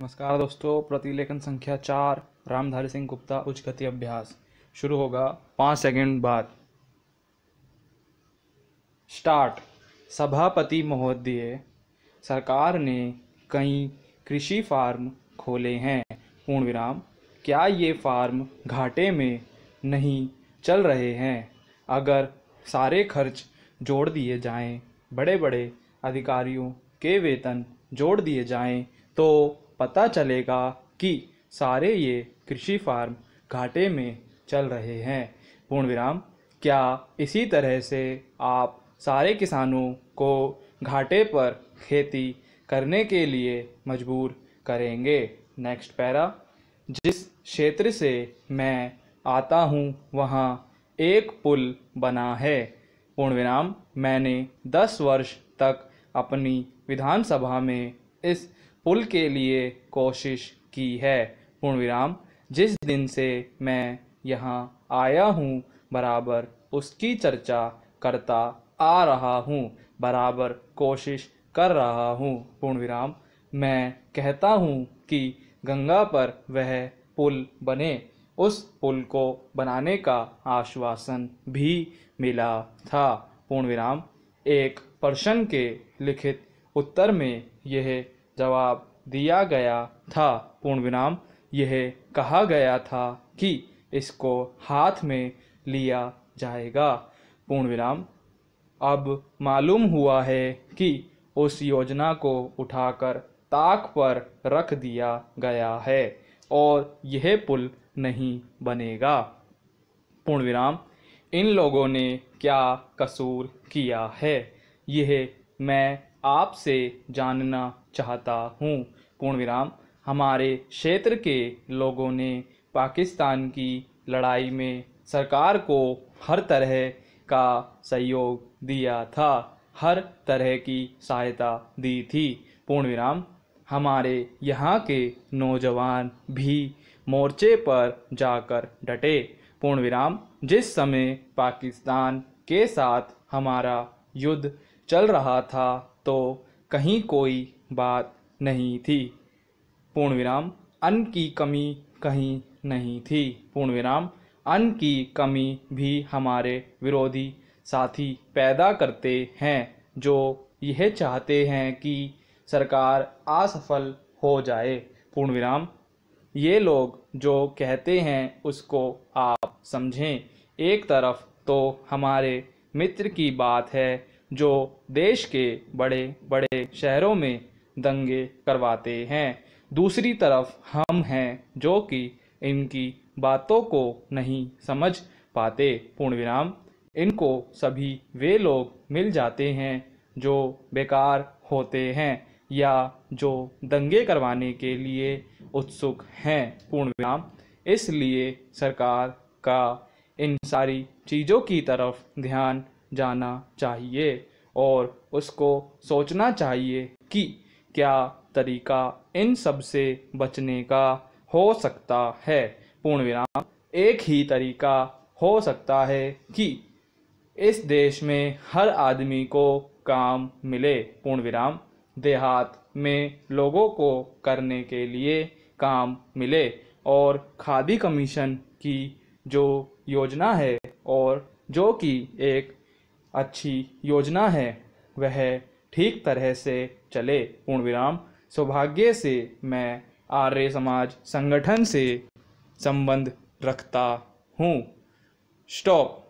नमस्कार दोस्तों प्रतिलेखन संख्या चार रामधारी सिंह गुप्ता उच्च गति अभ्यास शुरू होगा पाँच सेकंड बाद स्टार्ट सभापति महोदय सरकार ने कई कृषि फार्म खोले हैं पूर्ण विराम क्या ये फार्म घाटे में नहीं चल रहे हैं अगर सारे खर्च जोड़ दिए जाएं बड़े बड़े अधिकारियों के वेतन जोड़ दिए जाएं तो पता चलेगा कि सारे ये कृषि फार्म घाटे में चल रहे हैं पूर्ण विराम क्या इसी तरह से आप सारे किसानों को घाटे पर खेती करने के लिए मजबूर करेंगे नेक्स्ट पैरा जिस क्षेत्र से मैं आता हूँ वहाँ एक पुल बना है पूर्ण विराम मैंने दस वर्ष तक अपनी विधानसभा में इस पुल के लिए कोशिश की है विराम जिस दिन से मैं यहाँ आया हूँ बराबर उसकी चर्चा करता आ रहा हूँ बराबर कोशिश कर रहा हूँ विराम मैं कहता हूँ कि गंगा पर वह पुल बने उस पुल को बनाने का आश्वासन भी मिला था विराम एक प्रश्न के लिखित उत्तर में यह जवाब दिया गया था पूर्ण विराम यह कहा गया था कि इसको हाथ में लिया जाएगा पूर्ण विराम अब मालूम हुआ है कि उस योजना को उठाकर ताक पर रख दिया गया है और यह पुल नहीं बनेगा पूर्ण विराम इन लोगों ने क्या कसूर किया है यह मैं आपसे जानना चाहता हूँ पूर्ण विराम हमारे क्षेत्र के लोगों ने पाकिस्तान की लड़ाई में सरकार को हर तरह का सहयोग दिया था हर तरह की सहायता दी थी पूर्ण विराम हमारे यहाँ के नौजवान भी मोर्चे पर जाकर डटे पूर्ण विराम जिस समय पाकिस्तान के साथ हमारा युद्ध चल रहा था तो कहीं कोई बात नहीं थी पूर्ण विराम अन्न की कमी कहीं नहीं थी पूर्ण विराम अन्न की कमी भी हमारे विरोधी साथी पैदा करते हैं जो यह चाहते हैं कि सरकार असफल हो जाए पूर्ण विराम ये लोग जो कहते हैं उसको आप समझें एक तरफ तो हमारे मित्र की बात है जो देश के बड़े बड़े शहरों में दंगे करवाते हैं दूसरी तरफ हम हैं जो कि इनकी बातों को नहीं समझ पाते पूर्ण विराम इनको सभी वे लोग मिल जाते हैं जो बेकार होते हैं या जो दंगे करवाने के लिए उत्सुक हैं पूर्ण विराम इसलिए सरकार का इन सारी चीज़ों की तरफ ध्यान जाना चाहिए और उसको सोचना चाहिए कि क्या तरीका इन सब से बचने का हो सकता है पूर्ण विराम एक ही तरीका हो सकता है कि इस देश में हर आदमी को काम मिले पूर्ण विराम देहात में लोगों को करने के लिए काम मिले और खादी कमीशन की जो योजना है और जो कि एक अच्छी योजना है वह ठीक तरह से चले पूर्णविराम सौभाग्य से मैं आर्य समाज संगठन से संबंध रखता हूँ स्टॉप